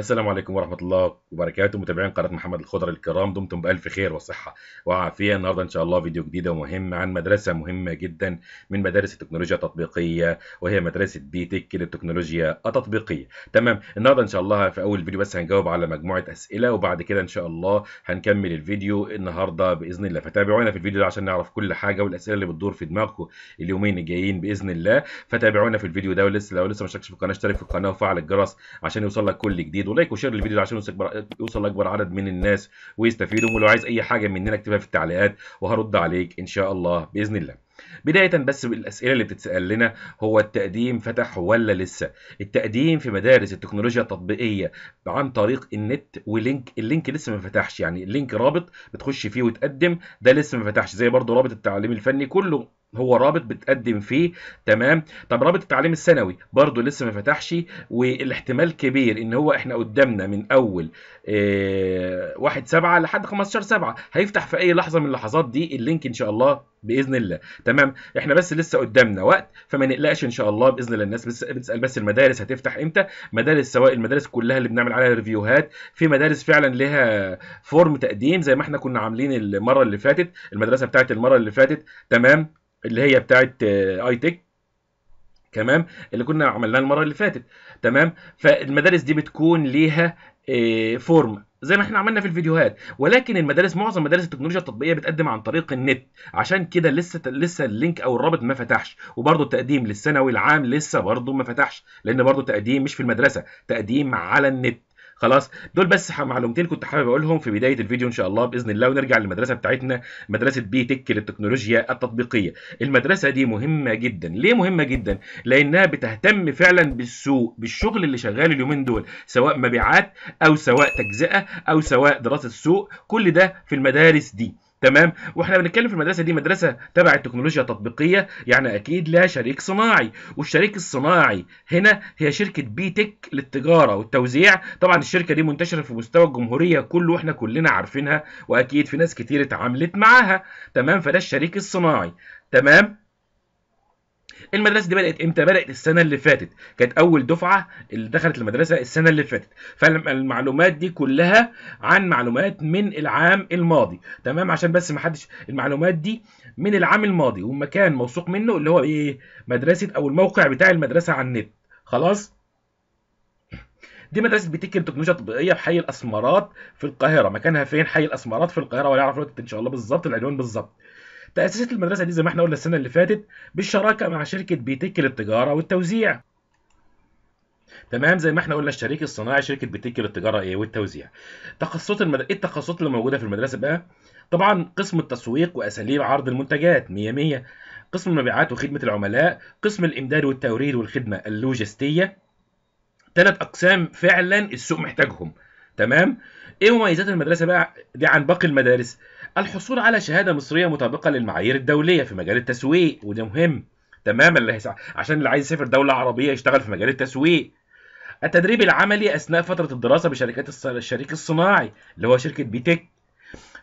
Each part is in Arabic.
السلام عليكم ورحمة الله وبركاته متابعين قناة محمد الخضر الكرام دمتم بألف خير وصحة وعافية النهاردة إن شاء الله فيديو جديد ومهم عن مدرسة مهمة جدا من مدارس التكنولوجيا التطبيقية وهي مدرسة بي تك للتكنولوجيا التطبيقية تمام النهاردة إن شاء الله في أول فيديو بس هنجاوب على مجموعة أسئلة وبعد كده إن شاء الله هنكمل الفيديو النهاردة بإذن الله فتابعونا في الفيديو ده عشان نعرف كل حاجة والأسئلة اللي بتدور في دماغكم اليومين الجايين بإذن الله فتابعونا في الفيديو ده ولسه لو لسه ما اشتركتش في القناة اشترك في القناة وفعل الجرس عشان يوصل لك كل جديد الفيديو لايك وشير للفيديو عشان يوصل لاكبر عدد من الناس ويستفيدوا ولو عايز اي حاجه مننا اكتبها في التعليقات وهرد عليك ان شاء الله باذن الله بداية بس بالأسئلة اللي بتتسأل لنا هو التقديم فتح ولا لسه؟ التقديم في مدارس التكنولوجيا التطبيقية عن طريق النت ولينك اللينك لسه ما فتحش يعني اللينك رابط بتخش فيه وتقدم ده لسه ما فتحش زي برضه رابط التعليم الفني كله هو رابط بتقدم فيه تمام طب رابط التعليم الثانوي برضو لسه ما فتحش والاحتمال كبير ان هو احنا قدامنا من اول اه واحد سبعة لحد 15 سبعة هيفتح في اي لحظة من اللحظات دي اللينك ان شاء الله باذن الله تمام احنا بس لسه قدامنا وقت فما نقلقش ان شاء الله باذن الله الناس بس بتسال بس المدارس هتفتح امتى مدارس سواء المدارس كلها اللي بنعمل عليها ريفيوهات في مدارس فعلا لها فورم تقديم زي ما احنا كنا عاملين المره اللي فاتت المدرسه بتاعت المره اللي فاتت تمام اللي هي بتاعت اي آه، تك تمام اللي كنا عملناها المره اللي فاتت تمام فالمدارس دي بتكون ليها فورم آه، زي ما احنا عملنا في الفيديوهات ولكن المدارس معظم مدارس التكنولوجيا التطبيقيه بتقدم عن طريق النت عشان كده لسه لسه اللينك او الرابط ما فتحش وبرده التقديم للثانوي العام لسه برده ما فتحش لان برده تقديم مش في المدرسه تقديم على النت خلاص دول بس معلومتين كنت حابب اقولهم في بدايه الفيديو ان شاء الله باذن الله ونرجع للمدرسه بتاعتنا مدرسه بي تك للتكنولوجيا التطبيقيه المدرسه دي مهمه جدا ليه مهمه جدا لانها بتهتم فعلا بالسوق بالشغل اللي شغال اليومين دول سواء مبيعات او سواء تجزئه او سواء دراسه سوق كل ده في المدارس دي تمام واحنا بنتكلم في المدرسه دي مدرسه تبع التكنولوجيا التطبيقيه يعني اكيد لها شريك صناعي والشريك الصناعي هنا هي شركه بي تك للتجاره والتوزيع طبعا الشركه دي منتشره في مستوى الجمهوريه كله واحنا كلنا عارفينها واكيد في ناس كتير اتعاملت معاها تمام فده الشريك الصناعي تمام المدرسه دي بدات امتى بدات السنه اللي فاتت كانت اول دفعه اللي دخلت المدرسه السنه اللي فاتت فالمعلومات دي كلها عن معلومات من العام الماضي تمام عشان بس ما حدش المعلومات دي من العام الماضي ومكان موثوق منه اللي هو ايه مدرسه او الموقع بتاع المدرسه على النت خلاص دي مدرسه بتكن تكنولوجيا تطبيقيه في حي الاسمرات في القاهره مكانها فين حي الاسمرات في القاهره ولا اعرف ان شاء الله بالظبط العنوان بالظبط تأسست المدرسة دي زي ما احنا قلنا السنة اللي فاتت بالشراكة مع شركة بيتك للتجارة والتوزيع تمام زي ما احنا قلنا الشريك الصناعي شركه بيتك للتجارة ايه والتوزيع تخصصات المد... ايه التخصصات اللي موجوده في المدرسه بقى طبعا قسم التسويق واساليب عرض المنتجات 100 100 قسم المبيعات وخدمه العملاء قسم الامداد والتوريد والخدمه اللوجستيه ثلاث اقسام فعلا السوق محتاجهم تمام ايه مميزات المدرسه بقى دي عن باقي المدارس الحصول على شهاده مصريه مطابقه للمعايير الدوليه في مجال التسويق وده مهم تماما اللي عشان اللي عايز يسافر دوله عربيه يشتغل في مجال التسويق التدريب العملي اثناء فتره الدراسه بشركات الشريك الصناعي اللي هو شركه بيتك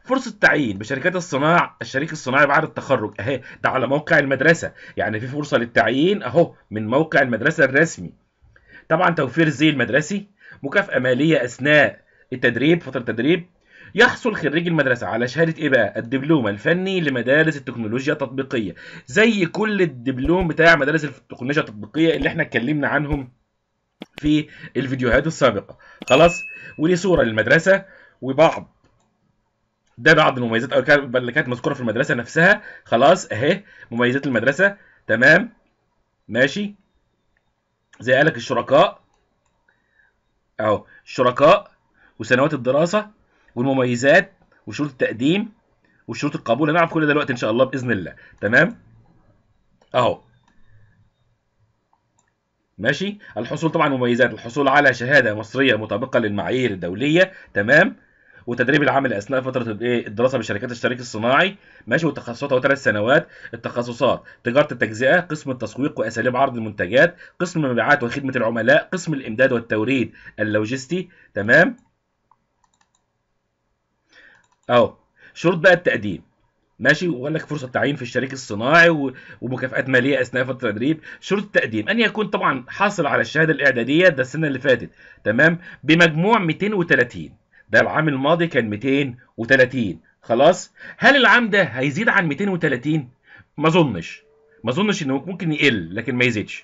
فرصه تعيين بشركات الصناع الشريك الصناعي بعد التخرج اهي ده على موقع المدرسه يعني في فرصه للتعيين اهو من موقع المدرسه الرسمي طبعا توفير زي المدرسي مكافاه ماليه اثناء التدريب فتره التدريب يحصل خريج المدرسة على شهادة إيه بقى؟ الدبلوم الفني لمدارس التكنولوجيا التطبيقية زي كل الدبلوم بتاع مدارس التكنولوجيا التطبيقية اللي احنا اتكلمنا عنهم في الفيديوهات السابقة خلاص؟ ودي صورة للمدرسة وبعض ده بعض المميزات اللي كانت مذكورة في المدرسة نفسها خلاص أهي مميزات المدرسة تمام ماشي زي قالك الشركاء أهو الشركاء وسنوات الدراسة والمميزات وشروط التقديم وشروط القبول هنعرف كل ده دلوقتي ان شاء الله باذن الله تمام اهو ماشي الحصول طبعا مميزات الحصول على شهاده مصريه مطابقه للمعايير الدوليه تمام وتدريب العمل اثناء فتره الايه الدراسه بشركات الشريك الصناعي ماشي والتخصصات هو ثلاث سنوات التخصصات تجاره التجزئه قسم التسويق واساليب عرض المنتجات قسم المبيعات وخدمه العملاء قسم الامداد والتوريد اللوجستي تمام اهو شروط بقى التقديم ماشي وقال لك فرصه تعيين في الشريك الصناعي ومكافئات ماليه اثناء فتره التدريب شروط التقديم ان يكون طبعا حاصل على الشهاده الاعداديه ده السنه اللي فاتت تمام بمجموع 230 ده العام الماضي كان 230 خلاص هل العام ده هيزيد عن 230 ما اظنش ما اظنش انه ممكن يقل لكن ما يزيدش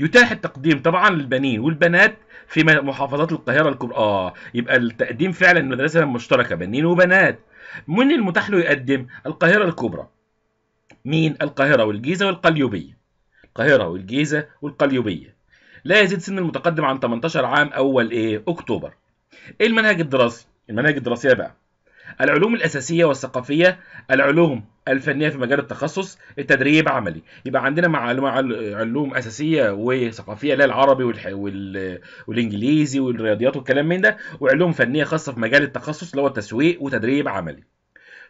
يتاح التقديم طبعا للبنين والبنات في محافظات القاهره الكبرى اه يبقى التقديم فعلا مدرسه مشتركه بنين وبنات من المتاح له يقدم القاهره الكبرى مين القاهره والجيزه والقليوبيه القاهره والجيزه والقليوبيه لا يزيد سن المتقدم عن 18 عام اول ايه اكتوبر ايه المنهج الدراسي المناهج الدراسيه بقى العلوم الأساسية والثقافية العلوم الفنية في مجال التخصص التدريب عملي يبقى عندنا مع علوم أساسية وثقافية اللي العربي وال... والإنجليزي والرياضيات والكلام من ده وعلوم فنية خاصة في مجال التخصص اللي هو التسويق وتدريب عملي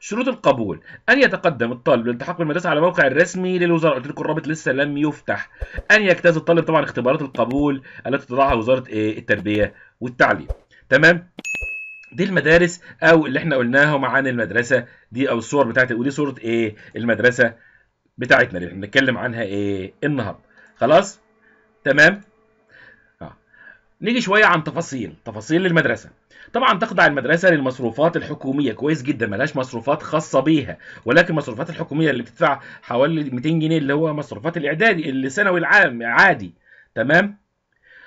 شروط القبول ان يتقدم الطالب للالتحاق بالمدرسه على موقع الرسمي للوزاره قلت لكم الرابط لسه لم يفتح ان يجتاز الطالب طبعا اختبارات القبول التي تضعها وزاره إيه؟ التربيه والتعليم تمام دي المدارس او اللي احنا قلناهم عن المدرسه دي او الصور بتاعت إيه؟ ودي صوره ايه المدرسه بتاعتنا اللي بنتكلم عنها ايه النهارده خلاص تمام آه. نيجي شويه عن تفاصيل تفاصيل المدرسه طبعا تخضع المدرسه للمصروفات الحكوميه كويس جدا ملهاش مصروفات خاصه بيها ولكن المصروفات الحكوميه اللي بتدفع حوالي 200 جنيه اللي هو مصروفات الاعدادي الثانوي العام عادي تمام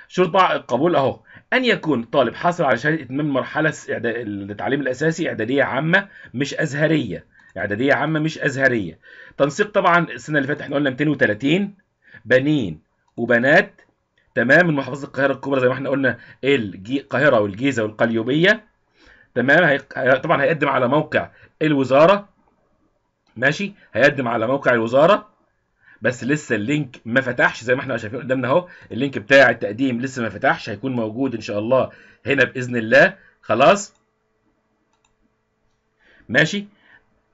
شروط قبول اهو أن يكون طالب حاصل على شهادة إتمام مرحلة التعليم الأساسي إعدادية عامة مش أزهرية إعدادية عامة مش أزهرية تنسيق طبعا السنة اللي فاتت احنا قلنا 230 بنين وبنات تمام من محافظة القاهرة الكبرى زي ما احنا قلنا القاهرة والجيزة والقليوبية تمام هي... طبعا هيقدم على موقع الوزارة ماشي هيقدم على موقع الوزارة بس لسه اللينك ما فتحش زي ما احنا شايفين قدامنا اهو اللينك بتاع التقديم لسه ما فتحش هيكون موجود ان شاء الله هنا باذن الله خلاص ماشي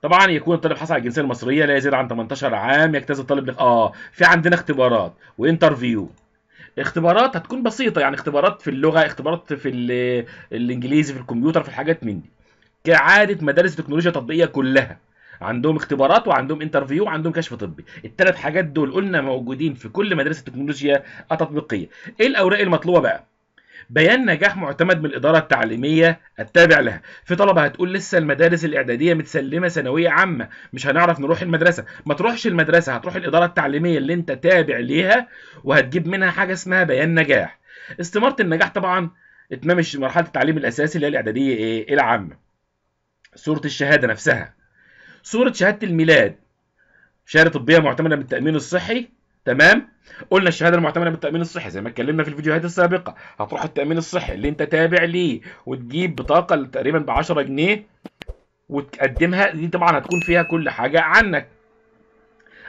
طبعا يكون الطالب حصل على الجنسيه المصريه لا يزيد عن 18 عام يجتاز الطالب اه في عندنا اختبارات وانترفيو اختبارات هتكون بسيطه يعني اختبارات في اللغه اختبارات في الانجليزي في الكمبيوتر في الحاجات من دي كعاده مدارس التكنولوجيا التطبيقيه كلها عندهم اختبارات وعندهم انترفيو وعندهم كشف طبي الثلاث حاجات دول قلنا موجودين في كل مدرسه تكنولوجيا التطبيقيه ايه الاوراق المطلوبه بقى بيان نجاح معتمد من الإدارة التعليمية التابع لها في طلبة هتقول لسه المدارس الإعدادية متسلمة ثانوية عامة مش هنعرف نروح المدرسة ما تروحش المدرسة هتروح الإدارة التعليمية اللي أنت تابع ليها وهتجيب منها حاجة اسمها بيان نجاح استمارة النجاح طبعا اتمام مرحلة التعليم الأساسي اللي هي الإعدادية إيه العامة صورة الشهادة نفسها صورة شهادة الميلاد شهادة طبية معتمدة من التأمين الصحي تمام قلنا الشهاده المعتمده من التامين الصحي زي ما اتكلمنا في الفيديوهات السابقه هتروح التامين الصحي اللي انت تابع ليه وتجيب بطاقه تقريبا ب 10 جنيه وتقدمها دي طبعا هتكون فيها كل حاجه عنك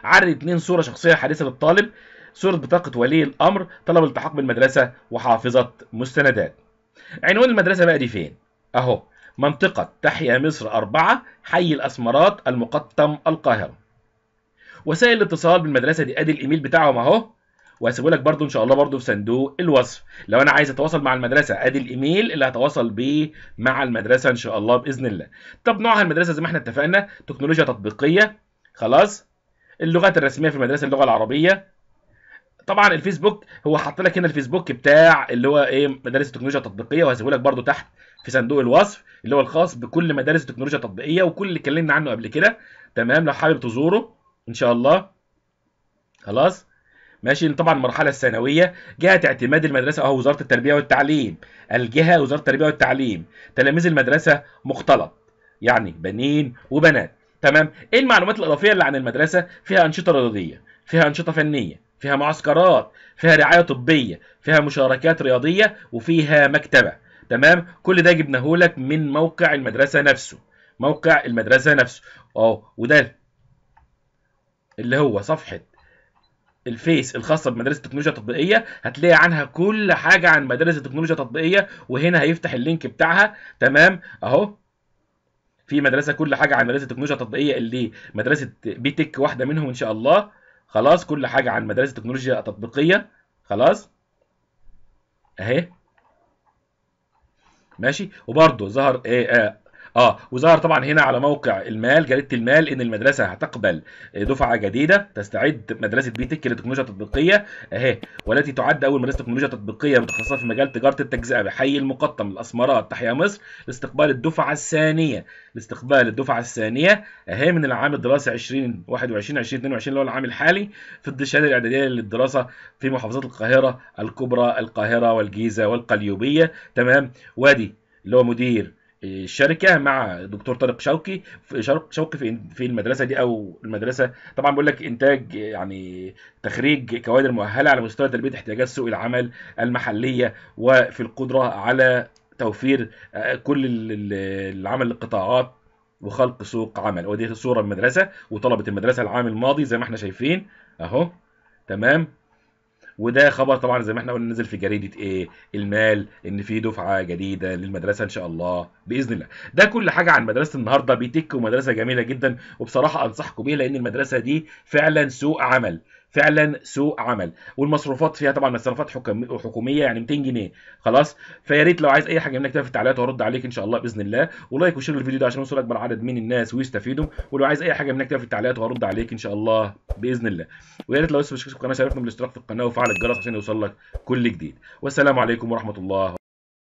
عرض اثنين صوره شخصيه حديثه للطالب صوره بطاقه ولي الامر طلب التحاق بالمدرسه وحافظه مستندات عنوان المدرسه بقى دي فين اهو منطقة تحيا مصر أربعة حي الأسمرات المقطم القاهرة وسائل الاتصال بالمدرسة دي أدي الإيميل بتاعهم أهو وهسيبه لك برضو ان شاء الله برضو في صندوق الوصف لو انا عايز اتواصل مع المدرسه ادي الايميل اللي هتواصل بيه مع المدرسه ان شاء الله باذن الله طب نوعها المدرسه زي ما احنا اتفقنا تكنولوجيا تطبيقيه خلاص اللغات الرسميه في المدرسه اللغه العربيه طبعا الفيسبوك هو حاط لك هنا الفيسبوك بتاع اللي هو ايه مدارس التكنولوجيا التطبيقيه وهسيبه لك برده تحت في صندوق الوصف اللي هو الخاص بكل مدارس التكنولوجيا التطبيقيه وكل اللي اتكلمنا عنه قبل كده تمام لو حابب تزوره ان شاء الله خلاص ماشي طبعا المرحله الثانويه جهه اعتماد المدرسه او وزاره التربيه والتعليم الجهه وزاره التربيه والتعليم تلاميذ المدرسه مختلط يعني بنين وبنات تمام ايه المعلومات الاضافيه اللي عن المدرسه فيها انشطه رياضيه فيها انشطه فنيه فيها معسكرات فيها رعايه طبيه فيها مشاركات رياضيه وفيها مكتبه تمام كل ده جبناه لك من موقع المدرسه نفسه موقع المدرسه نفسه اهو وده اللي هو صفحه الفيس الخاصه بمدرسه التكنولوجيا التطبيقيه هتلاقي عنها كل حاجه عن مدرسه التكنولوجيا التطبيقيه وهنا هيفتح اللينك بتاعها تمام اهو في مدرسه كل حاجه عن مدرسه التكنولوجيا التطبيقيه اللي مدرسه بيتك واحده منهم ان شاء الله خلاص كل حاجه عن مدرسه التكنولوجيا التطبيقيه خلاص اهي ماشي وبرده ظهر ايه اه وظهر طبعا هنا على موقع المال جريده المال ان المدرسه هتقبل دفعه جديده تستعد مدرسه بي تك للتكنولوجيا التطبيقيه اهي والتي تعد اول مدرسه تكنولوجيا تطبيقيه متخصصه في مجال تجاره التجزئه بحي المقطم الاسمرات تحيا مصر لاستقبال الدفعه الثانيه لاستقبال الدفعه الثانيه اهي من العام الدراسي 2021 2022 اللي هو العام الحالي في الشهاده الاعداديه للدراسه في محافظات القاهره الكبرى القاهره والجيزه والقليوبيه تمام وادي اللي هو مدير الشركه مع دكتور طارق شوقي شوقي في في المدرسه دي او المدرسه طبعا بيقول لك انتاج يعني تخريج كوادر مؤهله على مستوى تلبيه احتياجات سوق العمل المحليه وفي القدره على توفير آه، كل العمل للقطاعات وخلق سوق عمل ودي صوره المدرسه وطلبه المدرسه العام الماضي زي ما احنا شايفين اهو تمام وده خبر طبعا زي ما احنا قلنا نزل في جريده ايه المال ان في دفعه جديده للمدرسه ان شاء الله باذن الله ده كل حاجه عن مدرسه النهارده بيتك ومدرسه جميله جدا وبصراحه انصحكم بيها لان المدرسه دي فعلا سوق عمل فعلا سوء عمل والمصروفات فيها طبعا مصروفات حكوميه يعني 200 جنيه خلاص فيا ريت لو عايز اي حاجه منك في التعليقات وارد عليك ان شاء الله باذن الله ولايك وشير الفيديو ده عشان يوصل اكبر عدد من الناس ويستفيدوا ولو عايز اي حاجه منك في التعليقات وارد عليك ان شاء الله باذن الله ويا ريت لو لسه مش في القناه شاركنا بالاشتراك في القناه وفعل الجرس عشان يوصل لك كل جديد والسلام عليكم ورحمه الله